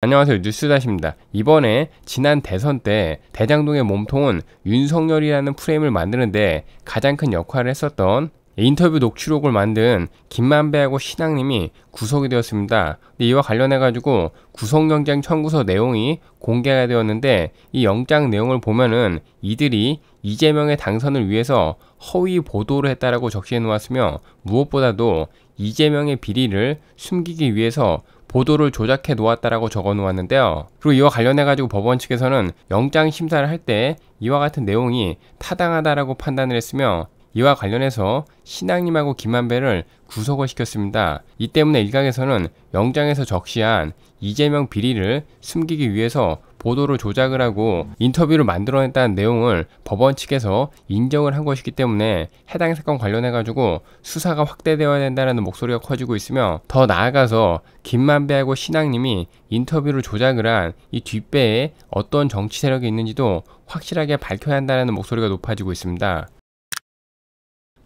안녕하세요 뉴스다십니다. 이번에 지난 대선 때 대장동의 몸통은 윤석열이라는 프레임을 만드는데 가장 큰 역할을 했었던 인터뷰 녹취록을 만든 김만배하고 신학님이 구속이 되었습니다. 이와 관련해 가지고 구속영장 청구서 내용이 공개가 되었는데 이 영장 내용을 보면은 이들이 이재명의 당선을 위해서 허위 보도를 했다라고 적시해 놓았으며 무엇보다도 이재명의 비리를 숨기기 위해서 보도를 조작해 놓았다라고 적어 놓았는데요. 그리고 이와 관련해 가지고 법원 측에서는 영장 심사를 할 때 이와 같은 내용이 타당하다라고 판단을 했으며 이와 관련해서 신앙님하고 김만배를 구속을 시켰습니다. 이 때문에 일각에서는 영장에서 적시한 이재명 비리를 숨기기 위해서 보도를 조작을 하고 인터뷰를 만들어냈다는 내용을 법원 측에서 인정을 한 것이기 때문에 해당 사건 관련해가지고 수사가 확대되어야 된다는 목소리가 커지고 있으며 더 나아가서 김만배하고 신앙님이 인터뷰를 조작을 한 이 뒷배에 어떤 정치 세력이 있는지도 확실하게 밝혀야 한다는 목소리가 높아지고 있습니다.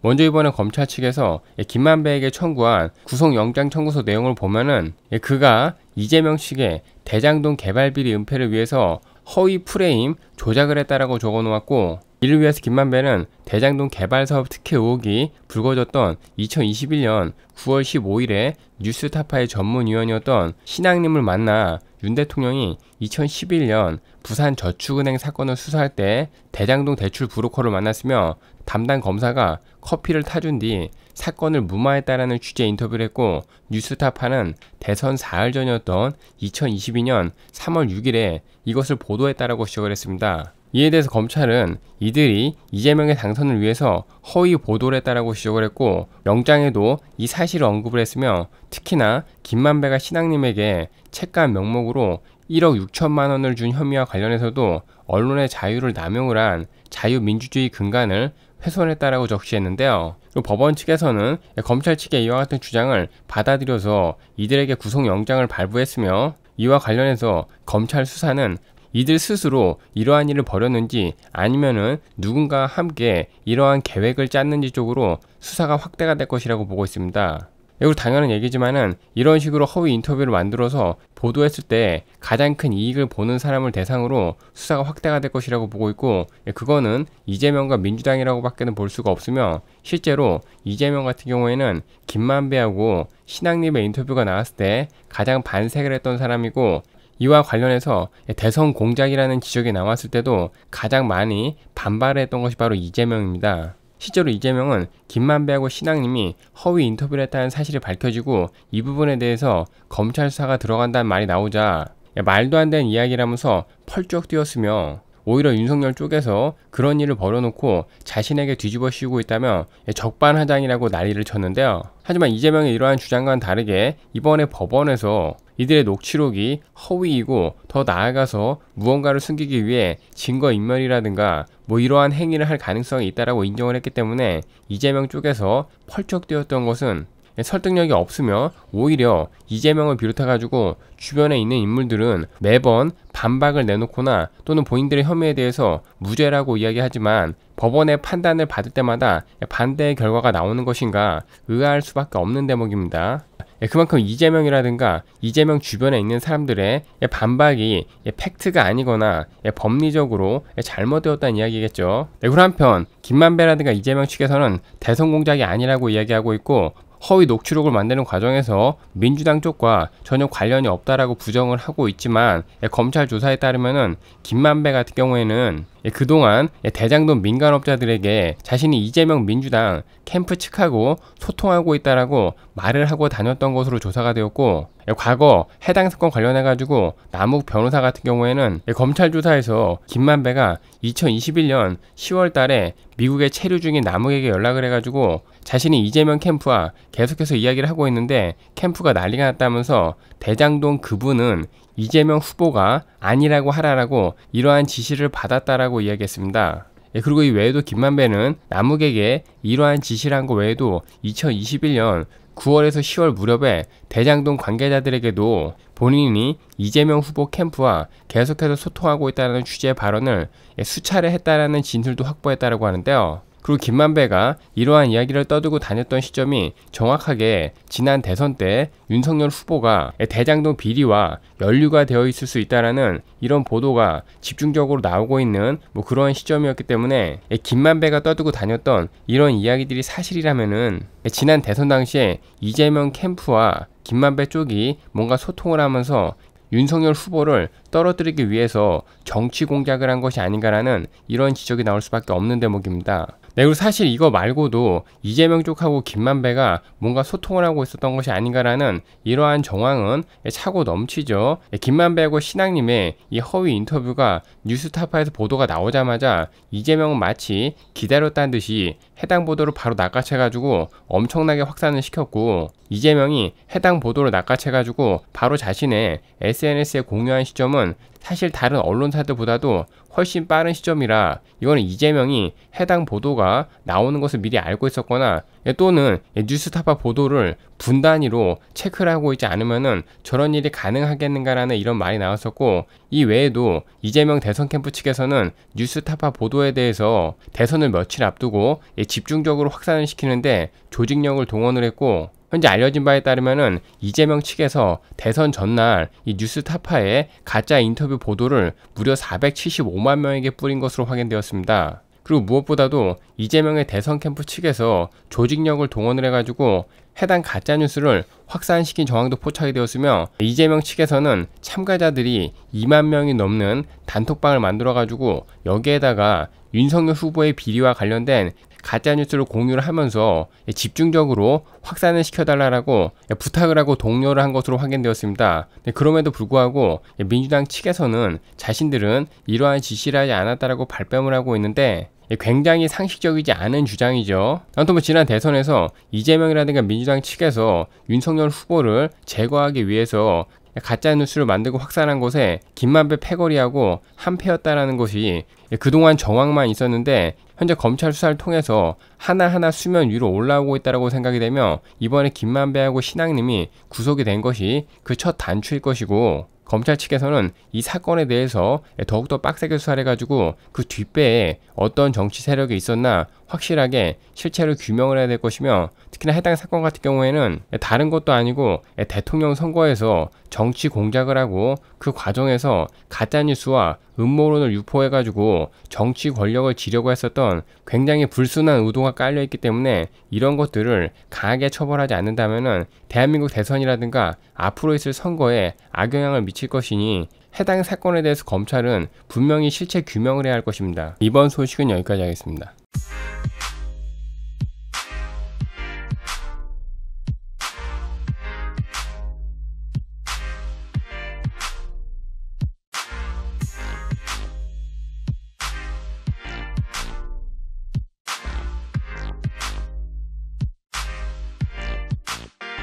먼저 이번에 검찰 측에서 김만배에게 청구한 구속영장 청구서 내용을 보면은 그가 이재명 씨의 대장동 개발비리 은폐를 위해서 허위 프레임 조작을 했다라고 적어놓았고 이를 위해서 김만배는 대장동 개발 사업 특혜 의혹이 불거졌던 2021년 9월 15일에 뉴스타파의 전문위원이었던 신앙님을 만나 윤 대통령이 2011년 부산 저축은행 사건을 수사할 때 대장동 대출 브로커를 만났으며 담당 검사가 커피를 타준 뒤 사건을 무마했다라는 취재 인터뷰를 했고 뉴스타파는 대선 4일 전이었던 2022년 3월 6일에 이것을 보도했다라고 지적을 했습니다. 이에 대해서 검찰은 이들이 이재명의 당선을 위해서 허위 보도를 했다라고 지적을 했고 영장에도 이 사실을 언급을 했으며 특히나 김만배가 신앙님에게 책간 명목으로 1억 6천만 원을 준 혐의와 관련해서도 언론의 자유를 남용을 한 자유민주주의 근간을 훼손했다라고 적시했는데요. 법원 측에서는 검찰 측의 이와 같은 주장을 받아들여서 이들에게 구속영장을 발부했으며 이와 관련해서 검찰 수사는 이들 스스로 이러한 일을 벌였는지 아니면은 누군가 함께 이러한 계획을 짰는지 쪽으로 수사가 확대가 될 것이라고 보고 있습니다. 이거 예, 당연한 얘기지만은 이런 식으로 허위 인터뷰를 만들어서 보도했을 때 가장 큰 이익을 보는 사람을 대상으로 수사가 확대가 될 것이라고 보고 있고 예, 그거는 이재명과 민주당이라고밖에는 볼 수가 없으며 실제로 이재명 같은 경우에는 김만배하고 신학님의 인터뷰가 나왔을 때 가장 반색을 했던 사람이고 이와 관련해서 대선 공작이라는 지적이 나왔을 때도 가장 많이 반발했던 것이 바로 이재명입니다. 실제로 이재명은 김만배하고 신앙님이 허위 인터뷰를 했다는 사실이 밝혀지고 이 부분에 대해서 검찰 수사가 들어간다는 말이 나오자 말도 안 되는 이야기라면서 펄쩍 뛰었으며 오히려 윤석열 쪽에서 그런 일을 벌여놓고 자신에게 뒤집어 씌우고 있다며 적반하장이라고 난리를 쳤는데요. 하지만 이재명의 이러한 주장과는 다르게 이번에 법원에서 이들의 녹취록이 허위이고 더 나아가서 무언가를 숨기기 위해 증거인멸이라든가 뭐 이러한 행위를 할 가능성이 있다라고 인정을 했기 때문에 이재명 쪽에서 펄쩍 뛰었던 것은 설득력이 없으며 오히려 이재명을 비롯해가지고 주변에 있는 인물들은 매번 반박을 내놓거나 또는 본인들의 혐의에 대해서 무죄라고 이야기하지만 법원의 판단을 받을 때마다 반대의 결과가 나오는 것인가 의아할 수밖에 없는 대목입니다. 예, 그만큼 이재명이라든가 이재명 주변에 있는 사람들의 예, 반박이 예, 팩트가 아니거나 법리적으로 잘못되었다는 이야기겠죠. 그리고 한편 김만배라든가 이재명 측에서는 대선 공작이 아니라고 이야기하고 있고 허위 녹취록을 만드는 과정에서 민주당 쪽과 전혀 관련이 없다라고 부정을 하고 있지만 예, 검찰 조사에 따르면은 김만배 같은 경우에는 예, 그동안 예, 대장동 민간업자들에게 자신이 이재명 민주당 캠프 측하고 소통하고 있다라고 말을 하고 다녔던 것으로 조사가 되었고 예, 과거 해당 사건 관련해 가지고 남욱 변호사 같은 경우에는 예, 검찰 조사에서 김만배가 2021년 10월 달에 미국에 체류 중인 남욱에게 연락을 해 가지고 자신이 이재명 캠프와 계속해서 이야기를 하고 있는데 캠프가 난리가 났다면서 대장동 그분은 이재명 후보가 아니라고 하라라고 이러한 지시를 받았다라고 이야기했습니다. 예, 그리고 이 외에도 김만배는 남욱에게 이러한 지시를 한거 외에도 2021년 9월에서 10월 무렵에 대장동 관계자들에게도 본인이 이재명 후보 캠프와 계속해서 소통하고 있다는 취지의 발언을 수차례 했다라는 진술도 확보했다라고 하는데요. 그리고 김만배가 이러한 이야기를 떠들고 다녔던 시점이 정확하게 지난 대선 때 윤석열 후보가 대장동 비리와 연류가 되어 있을 수 있다라는 이런 보도가 집중적으로 나오고 있는 뭐 그런 시점이었기 때문에 김만배가 떠들고 다녔던 이런 이야기들이 사실이라면은 지난 대선 당시에 이재명 캠프와 김만배 쪽이 뭔가 소통을 하면서 윤석열 후보를 떨어뜨리기 위해서 정치 공작을 한 것이 아닌가라는 이런 지적이 나올 수밖에 없는 대목입니다. 네, 그리고 사실 이거 말고도 이재명 쪽하고 김만배가 뭔가 소통을 하고 있었던 것이 아닌가라는 이러한 정황은 차고 넘치죠. 네, 김만배하고 신앙님의 이 허위 인터뷰가 뉴스타파에서 보도가 나오자마자 이재명은 마치 기다렸다는 듯이 해당 보도를 바로 낚아채가지고 엄청나게 확산을 시켰고 이재명이 해당 보도를 낚아채가지고 바로 자신의 SNS에 공유한 시점은 사실 다른 언론사들보다도 훨씬 빠른 시점이라 이거는 이재명이 해당 보도가 나오는 것을 미리 알고 있었거나 예, 또는 뉴스타파 보도를 분단위로 체크를 하고 있지 않으면 저런 일이 가능하겠는가라는 이런 말이 나왔었고 이 외에도 이재명 대선 캠프 측에서는 뉴스타파 보도에 대해서 대선을 며칠 앞두고 예, 집중적으로 확산을 시키는데 조직력을 동원을 했고 현재 알려진 바에 따르면 이재명 측에서 대선 전날 이 뉴스타파의 가짜 인터뷰 보도를 무려 475만 명에게 뿌린 것으로 확인되었습니다. 그리고 무엇보다도 이재명의 대선 캠프 측에서 조직력을 동원을 해가지고 해당 가짜뉴스를 확산시킨 정황도 포착이 되었으며 이재명 측에서는 참가자들이 2만 명이 넘는 단톡방을 만들어가지고 여기에다가 윤석열 후보의 비리와 관련된 가짜뉴스를 공유를 하면서 집중적으로 확산을 시켜달라고 부탁을 하고 독려를 한 것으로 확인되었습니다. 네, 그럼에도 불구하고 민주당 측에서는 자신들은 이러한 지시를 하지 않았다라고 발뺌을 하고 있는데 굉장히 상식적이지 않은 주장이죠. 아무튼 뭐 지난 대선에서 이재명이라든가 민주당 측에서 윤석열 후보를 제거하기 위해서 가짜 뉴스를 만들고 확산한 것에 김만배 패거리하고 한패였다라는 것이 그동안 정황만 있었는데 현재 검찰 수사를 통해서 하나하나 수면 위로 올라오고 있다고 생각이 되며 이번에 김만배하고 신앙님이 구속이 된 것이 그 첫 단추일 것이고 검찰 측에서는 이 사건에 대해서 더욱더 빡세게 수사를 해가지고 그 뒷배에 어떤 정치 세력이 있었나 확실하게 실체를 규명을 해야 될 것이며 특히나 해당 사건 같은 경우에는 다른 것도 아니고 대통령 선거에서 정치 공작을 하고 그 과정에서 가짜뉴스와 음모론을 유포해가지고 정치 권력을 지려고 했었던 굉장히 불순한 의도가 깔려있기 때문에 이런 것들을 강하게 처벌하지 않는다면 대한민국 대선이라든가 앞으로 있을 선거에 악영향을 미칠 것이니 해당 사건에 대해서 검찰은 분명히 실체 규명을 해야 할 것입니다. 이번 소식은 여기까지 하겠습니다.